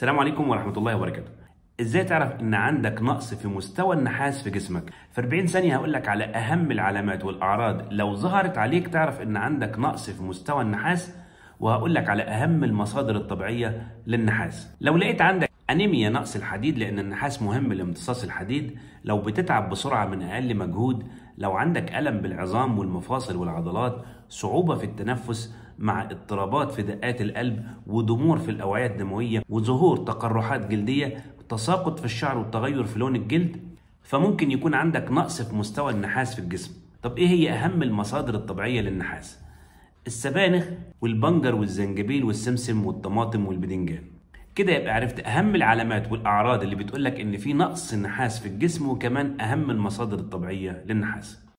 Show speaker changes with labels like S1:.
S1: السلام عليكم ورحمة الله وبركاته ازاي تعرف ان عندك نقص في مستوى النحاس في جسمك في 40 ثانيه هقول لك على اهم العلامات والاعراض لو ظهرت عليك تعرف ان عندك نقص في مستوى النحاس وهقول لك على اهم المصادر الطبيعيه للنحاس لو لقيت عندك انيميا نقص الحديد لان النحاس مهم لامتصاص الحديد لو بتتعب بسرعه من اقل مجهود لو عندك ألم بالعظام والمفاصل والعضلات صعوبة في التنفس مع اضطرابات في دقات القلب وضمور في الأوعية الدموية وظهور تقرحات جلدية تساقط في الشعر والتغير في لون الجلد فممكن يكون عندك نقص في مستوى النحاس في الجسم طب ايه هي اهم المصادر الطبيعيه للنحاس السبانخ والبنجر والزنجبيل والسمسم والطماطم والبدنجان كده يبقى عرفت اهم العلامات والاعراض اللي بتقولك ان في نقص النحاس في الجسم وكمان اهم المصادر الطبيعيه للنحاس